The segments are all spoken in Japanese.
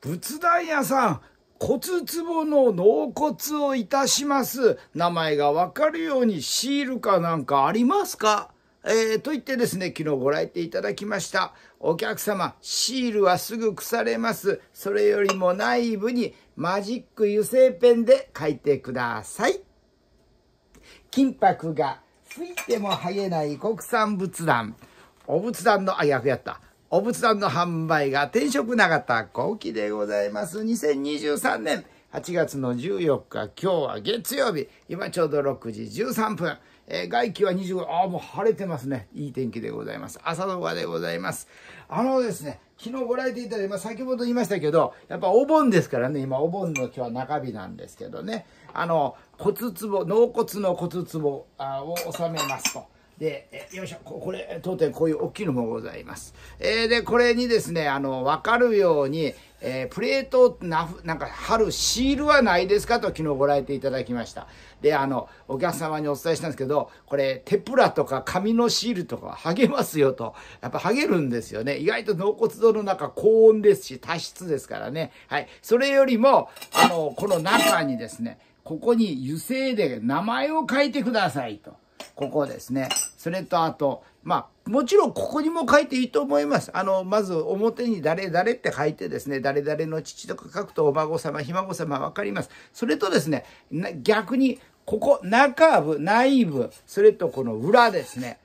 仏壇屋さん骨壺の納骨をいたします。名前がわかるようにシールかなんかありますかえー、と言ってですね、昨日ご来店いただきました。お客様、シールはすぐ腐れます。それよりも内部にマジック油性ペンで書いてください。金箔が吹いても剥げない国産仏壇。お仏壇の、あ、役やった。お仏壇の販売が転職永田幸喜でございます。2023年8月の14日、今日は月曜日、今ちょうど6時13分、えー、外気は25、ああ、もう晴れてますね。いい天気でございます。朝動画でございます。あのですね、昨日ご来店いただいた、先ほど言いましたけど、やっぱお盆ですからね、今お盆の今日は中日なんですけどね、あの、骨壺、納骨の骨壺を収めますと。で、よいしょ、これ、当店こういう大きいのもございます。えー、で、これにですね、あの、わかるように、えー、プレートな、なんか貼るシールはないですかと昨日ご来店いただきました。で、あの、お客様にお伝えしたんですけど、これ、テプラとか紙のシールとか剥げますよと。やっぱ剥げるんですよね。意外と納骨堂の中高温ですし、多湿ですからね。はい。それよりも、あの、この中にですね、ここに油性で名前を書いてくださいと。ここですね。それとあと、まあ、もちろんここにも書いていいと思います。あの、まず表に誰々って書いてですね、誰々の父とか書くとお孫様、ひ孫様わかります。それとですね、逆に、ここ、中部、内部、それとこの裏ですね。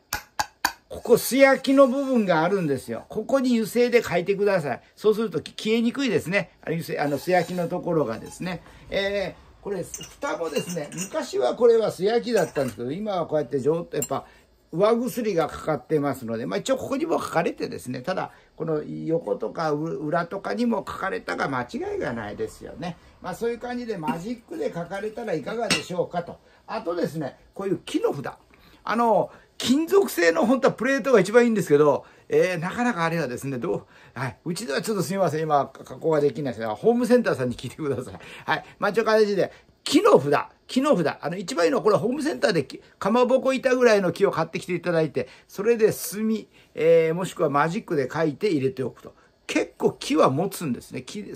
ここ、素焼きの部分があるんですよ。ここに油性で書いてください。そうすると消えにくいですね。あの、素焼きのところがですね。えーこれ双子ですね昔はこれは素焼きだったんですけど今はこうやって上やっぱ上薬がかかってますので、まあ、一応ここにも書かれてですねただこの横とか裏とかにも書かれたが間違いがないですよね、まあ、そういう感じでマジックで書かれたらいかがでしょうかとあとですねこういう木の札あの金属製の本当はプレートが一番いいんですけど、えー、なかなかあれはですね、どう、はい、うちではちょっとすみません、今、加工ができないですが、ホームセンターさんに聞いてください。はい、まあ、チョカレで、木の札、木の札、あの、一番いいのはこれはホームセンターでかまぼこ板ぐらいの木を買ってきていただいて、それで墨、えー、もしくはマジックで書いて入れておくと。結構木は持つんですね。木、炭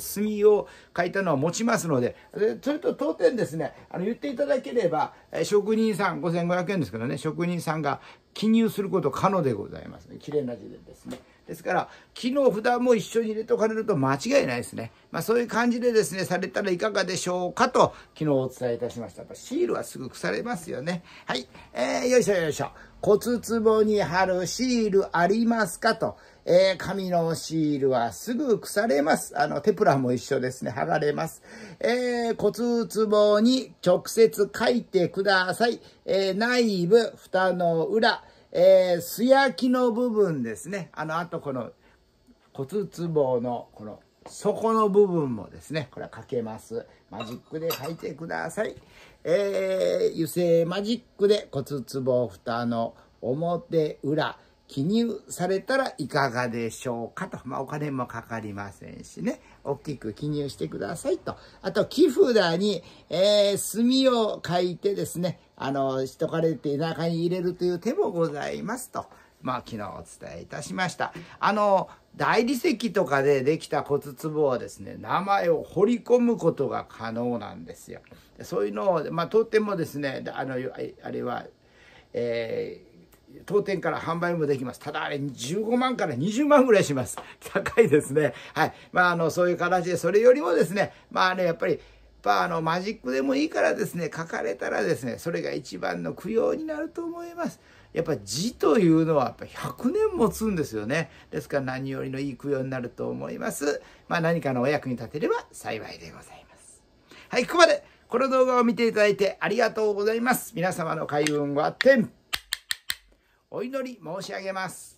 を描いたのは持ちますので。それと当店ですね、あの、言っていただければ、職人さん、5500円ですけどね、職人さんが記入すること可能でございます、ね。綺麗な字でですね。ですから、木の札も一緒に入れておかれると間違いないですね。まあそういう感じでですね、されたらいかがでしょうかと、昨日お伝えいたしました。やっぱシールはすぐ腐れますよね。はい。えー、よいしょよいしょ。骨壺に貼るシールありますかと。えー、紙のシールはすぐ腐れます。あの、テプラも一緒ですね。剥がれます。えー、骨壺に直接書いてください。えー、内部、蓋の裏、えー、素焼きの部分ですね。あの、あとこの骨壺のこの底の部分もですね、これはかけます。マジックで書いてください。えー、油性マジックで骨壺蓋の表裏、記入されたらいかがでしょうかと。まあ、お金もかかりませんしね。大きく記入してくださいと。あと、木札に、えー、墨を書いてですね、あの、しとかれて中に入れるという手もございますと。まあ、昨日お伝えいたしました。あの、大理石とかでできた骨壺はですね、名前を彫り込むことが可能なんですよ。そういうのを、まあ、とってもですね、あの、あれは、えー当店から販売もできます。ただあれ15万から20万ぐらいします。高いですね。はい。まあ、あの、そういう形で、それよりもですね、まあね、やっぱり、まあ、あのマジックでもいいからですね書かれたらですねそれが一番の供養になると思いますやっぱ字というのはやっぱ100年持つんですよねですから何よりのいい供養になると思いますまあ何かのお役に立てれば幸いでございますはいここまでこの動画を見ていただいてありがとうございます皆様の開運は天お祈り申し上げます